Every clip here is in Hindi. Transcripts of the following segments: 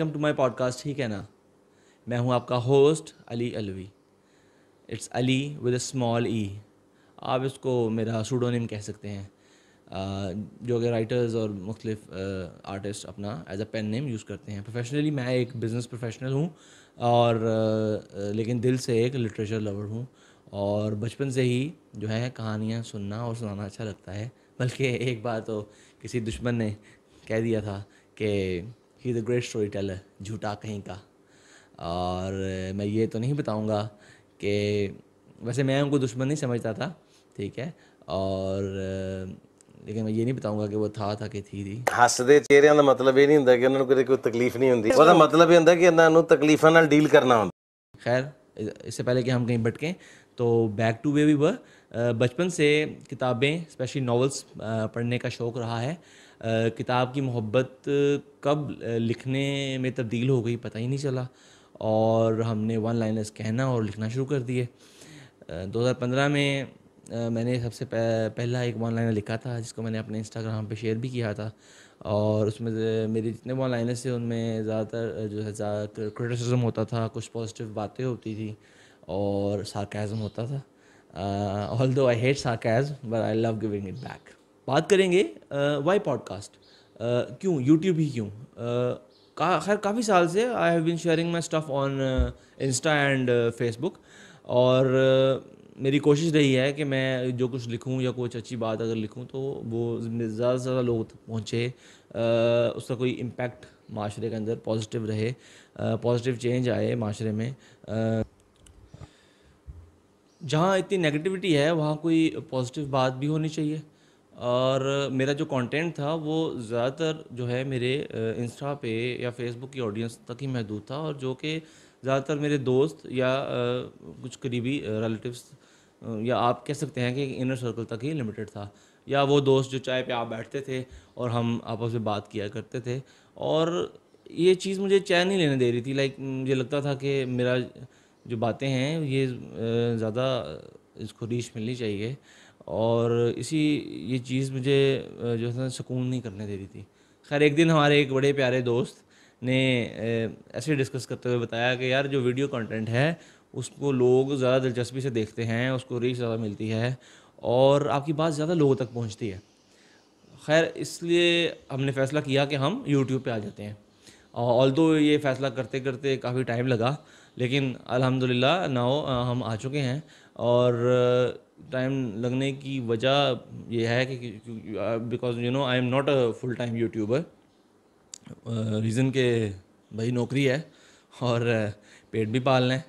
वेलकम टू माय पॉडकास्ट ठीक है ना मैं हूं आपका host Ali Alvi it's Ali with a small ई आप इसको मेरा सूडोनिम कह सकते हैं जो कि राइटर्स और मुख्तलिफ आर्टिस्ट अपना as a pen name use करते हैं प्रोफेशनली मैं एक बिज़नेस प्रोफेशनल हूँ और लेकिन दिल से एक लिटरेचर लवर हूँ और बचपन से ही जो है कहानियाँ सुनना और सुनाना अच्छा लगता है बल्कि एक बार तो किसी दुश्मन ने कह दिया था कि he the great storyteller झूठा कहीं का और मैं ये तो नहीं बताऊँगा कि वैसे मैं उनको दुश्मन नहीं समझता था ठीक है और लेकिन मैं ये नहीं बताऊंगा कि वो था था कि थी थी हसते चेहर का मतलब ये नहीं होंगे कि उन्होंने कोई तकलीफ नहीं होंगी वह मतलब ये होंगे कि उन्होंने तकलीफा डील करना होंगे खैर इससे पहले कि हम कहीं भटकें तो back to way we were बचपन से किताबें स्पेशली नावल्स पढ़ने का शौक़ रहा है किताब की मोहब्बत कब लिखने में तब्दील हो गई पता ही नहीं चला और हमने वन लाइनर्स कहना और लिखना शुरू कर दिए 2015 में मैंने सबसे पहला एक वन लाइनर लिखा था जिसको मैंने अपने इंस्टाग्राम पे शेयर भी किया था और उसमें मेरे जितने वन लाइनर्स थे उनमें ज़्यादातर जो है ज़्यादा क्रिटिसिज्म होता था कुछ पॉजिटिव बातें होती थी और सार्कैज़म होता था although I hate cause but I love giving it back बात करेंगे वाई uh, पॉडकास्ट uh, क्यों यूट्यूब ही क्यों uh, खैर काफ़ी साल से I have been sharing my stuff on Insta and Facebook और मेरी कोशिश रही है कि मैं जो कुछ लिखूं या कुछ अच्छी बात अगर लिखूं तो वो ज़्यादा से ज़्यादा लोगों तक पहुँचे उसका कोई इम्पैक्ट माशरे के अंदर पॉजिटिव रहे पॉजिटिव चेंज आए माशरे में जहाँ इतनी नेगेटिविटी है वहाँ कोई पॉजिटिव बात भी होनी चाहिए और मेरा जो कंटेंट था वो ज़्यादातर जो है मेरे इंस्टा पे या फेसबुक की ऑडियंस तक ही महदूद था और जो कि ज़्यादातर मेरे दोस्त या कुछ करीबी रिलेटिव्स या आप कह सकते हैं कि इनर सर्कल तक ही लिमिटेड था या वो दोस्त जो चाय पे आप बैठते थे और हम आपस में बात किया करते थे और ये चीज़ मुझे चैन नहीं लेने दे रही थी लाइक मुझे लगता था कि मेरा जो बातें हैं ये ज़्यादा इसको रीच मिलनी चाहिए और इसी ये चीज़ मुझे जो है ना सुकून नहीं करने दे रही थी खैर एक दिन हमारे एक बड़े प्यारे दोस्त ने ऐसे डिस्कस करते हुए बताया कि यार जो वीडियो कंटेंट है उसको लोग ज़्यादा दिलचस्पी से देखते हैं उसको रीच ज़्यादा मिलती है और आपकी बात ज़्यादा लोगों तक पहुँचती है खैर इसलिए हमने फ़ैसला किया कि हम यूट्यूब पर आ जाते हैं ऑल दो ये फ़ैसला करते करते काफ़ी टाइम लगा लेकिन अल्हम्दुलिल्लाह नाउ हम आ चुके हैं और टाइम लगने की वजह यह है कि because you know I am not a full time YouTuber reason के भाई नौकरी है और पेट भी पालना है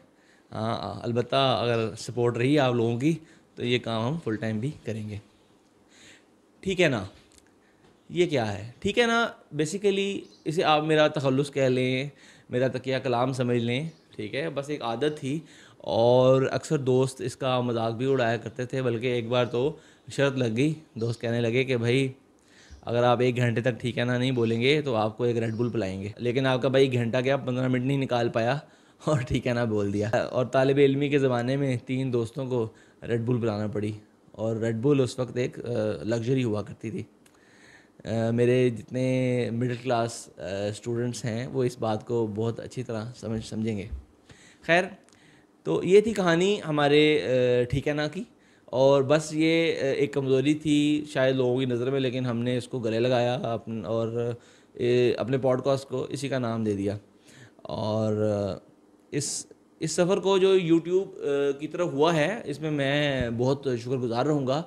हाँ अलबत् अगर सपोर्ट रही आप लोगों की तो ये काम हम फुल टाइम भी करेंगे ठीक है ना ये क्या है ठीक है ना बेसिकली इसे आप मेरा तखलस कह लें मेरा तकिया कलाम समझ लें ठीक है बस एक आदत थी और अक्सर दोस्त इसका मजाक भी उड़ाया करते थे बल्कि एक बार तो शर्त लग गई दोस्त कहने लगे कि भाई अगर आप एक घंटे तक ठीक है ना नहीं बोलेंगे तो आपको एक रेड बुल पिलाएंगे लेकिन आपका भाई घंटा क्या पंद्रह मिनट नहीं निकाल पाया और ठीक है ना बोल दिया और तालब इलमी के ज़माने में तीन दोस्तों को रेड बुल पिलाना पड़ी और रेड बुल उस वक्त एक लग्जरी हुआ करती थी मेरे जितने मिडिल क्लास स्टूडेंट्स हैं वो इस बात को बहुत अच्छी तरह समझ समझेंगे खैर तो ये थी कहानी हमारे ठीक है ना की और बस ये एक कमज़ोरी थी शायद लोगों की नज़र में लेकिन हमने इसको गले लगाया अपन और अपने पॉडकास्ट को इसी का नाम दे दिया और इस इस सफ़र को जो यूट्यूब की तरफ हुआ है इसमें मैं बहुत शुक्रगुजार रहूँगा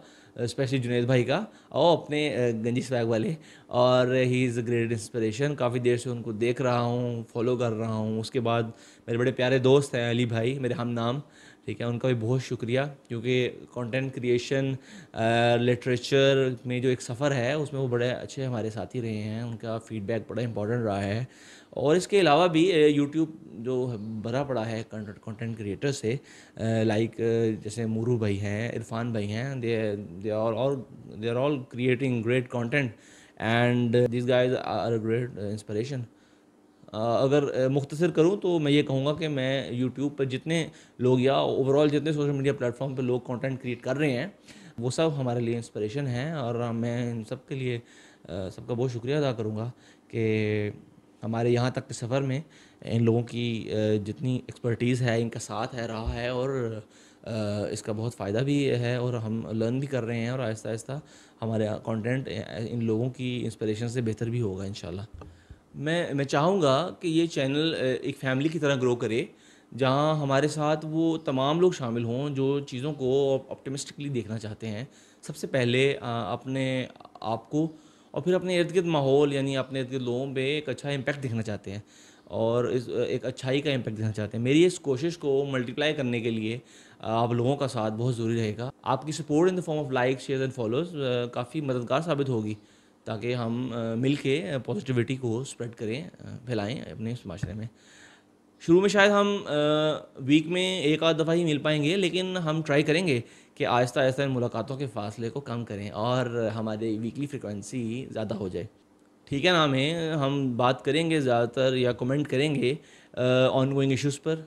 स्पेशली जुनेद भाई का और अपने गंजी स्वैग वाले और he is a great inspiration काफ़ी देर से उनको देख रहा हूँ फॉलो कर रहा हूँ उसके बाद मेरे बड़े प्यारे दोस्त हैं अली भाई मेरे हम नाम ठीक है उनका भी बहुत शुक्रिया क्योंकि कंटेंट क्रिएशन लिटरेचर में जो एक सफ़र है उसमें वो बड़े अच्छे हमारे साथी रहे हैं उनका फीडबैक बड़ा इंपॉर्टेंट रहा है और इसके अलावा भी यूट्यूब जो भरा पड़ा है कंटेंट क्रिएटर से लाइक जैसे मुरू भाई हैं इरफान भाई हैं they they are all they are all creating great content and this guys are great inspiration अगर मुख्तर करूँ तो मैं ये कहूँगा कि मैं यूट्यूब पर जितने लोग या ओवरऑल जितने सोशल मीडिया प्लेटफॉर्म पर लोग कॉन्टेंट क्रिएट कर रहे हैं वो सब हमारे लिए इंस्परेशन हैं और मैं इन सब के लिए सबका बहुत शुक्रिया अदा करूँगा कि हमारे यहाँ तक के सफ़र में इन लोगों की जितनी एक्सपर्टीज़ है इनका साथ है रहा है और इसका बहुत फ़ायदा भी है और हम लर्न भी कर रहे हैं और आहिस्ता आहिस्ता हमारे कंटेंट इन लोगों की इंस्पिरेशन से बेहतर भी होगा इन मैं मैं चाहूँगा कि ये चैनल एक फैमिली की तरह ग्रो करे जहाँ हमारे साथ वो तमाम लोग शामिल हों जो चीज़ों को ऑप्टिमिस्टिकली देखना चाहते हैं सबसे पहले अपने आप को और फिर अपने इर्द गिर्द माहौल यानी अपने इर्द गिर्द लोगों पर एक अच्छा इम्पेक्ट देखना चाहते हैं और इस एक अच्छाई का इम्पेक्ट देखना चाहते हैं मेरी इस कोशिश को मल्टीप्लाई करने के लिए आप लोगों का साथ बहुत ज़रूरी रहेगा आपकी support in the form of like share and follows काफ़ी मददगार साबित होगी ताकि हम मिल के पॉजिटिविटी को स्प्रेड करें फैलाएँ अपने इस माशरे में शुरू में शायद हम वीक में एक आध दफ़ा ही मिल पाएंगे लेकिन हम ट्राई करेंगे कि आहिस्ता आहिस्ता इन मुलाकातों के फासले को कम करें और हमारे वीकली फ्रिक्वेंसी ज़्यादा हो जाए ठीक है ना हमें हम बात करेंगे ज़्यादातर या कमेंट करेंगे ऑन गोइंग इशूज़ पर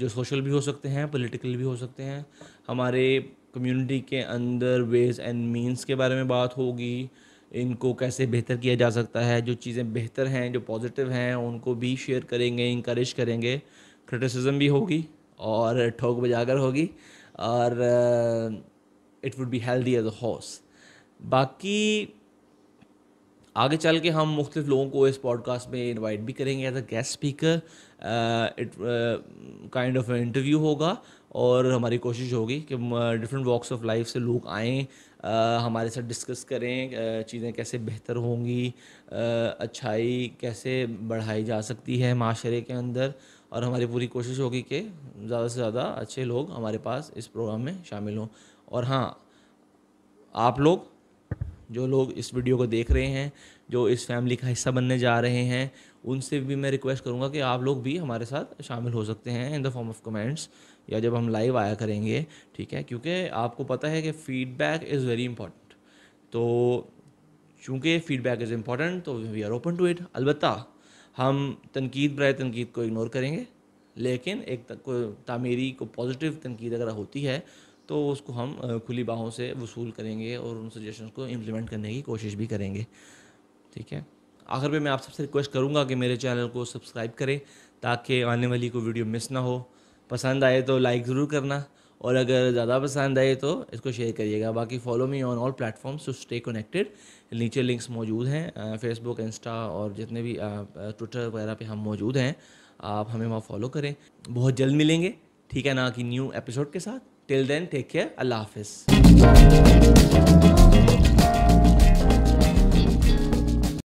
जो सोशल भी हो सकते हैं पोलिटिकल भी हो सकते हैं हमारे कम्यूनिटी के अंदर वेज एंड मीन्स के बारे में बात होगी इनको कैसे बेहतर किया जा सकता है जो चीज़ें बेहतर हैं जो पॉजिटिव हैं उनको भी शेयर करेंगे इंक्रेज करेंगे क्रिटिसिज्म भी होगी और ठोक बजाकर होगी और it would be healthy as a horse बाकी आगे चल के हम मुख्तफ लोगों को इस पॉडकास्ट में इनवाइट भी करेंगे as a guest speaker it kind of interview होगा और हमारी कोशिश होगी कि डिफरेंट वॉक्स ऑफ लाइफ से लोग आएँ uh, हमारे साथ डिस्कस करें uh, चीज़ें कैसे बेहतर होंगी uh, अच्छाई कैसे बढ़ाई जा सकती है माशरे के अंदर और हमारी पूरी कोशिश होगी कि ज़्यादा से ज़्यादा अच्छे लोग हमारे पास इस प्रोग्राम में शामिल हों और हाँ आप लोग जो लोग इस वीडियो को देख रहे हैं जो इस फैमिली का हिस्सा बनने जा रहे हैं उनसे भी मैं रिक्वेस्ट करूँगा कि आप लोग भी हमारे साथ शामिल हो सकते हैं in the form of comments या जब हम लाइव आया करेंगे ठीक है क्योंकि आपको पता है कि फीडबैक इज़ वेरी इंपॉर्टेंट तो चूँकि फ़ीडबैक इज़ इम्पॉर्टेंट तो we are open to it अलबत् हम तनकीद बर तनकीद को इग्नोर करेंगे लेकिन एक तामीरी को पॉजिटिव तनकीद अगर होती है तो उसको हम खुली बाहों से वसूल करेंगे और उन सजेशन को इम्प्लीमेंट करने की कोशिश भी करेंगे ठीक है आखिर पे मैं आप सबसे रिक्वेस्ट करूँगा कि मेरे चैनल को सब्सक्राइब करें ताकि आने वाली कोई वीडियो मिस ना हो पसंद आए तो लाइक ज़रूर करना और अगर ज़्यादा पसंद आए तो इसको शेयर करिएगा बाकी follow me on all platforms to stay connected नीचे लिंक्स मौजूद हैं फेसबुक इंस्टा और जितने भी ट्विटर वगैरह पे हम मौजूद हैं आप हमें वहाँ फॉलो करें बहुत जल्द मिलेंगे ठीक है ना कि न्यू एपिसोड के साथ Till then, take care. Allah Hafiz.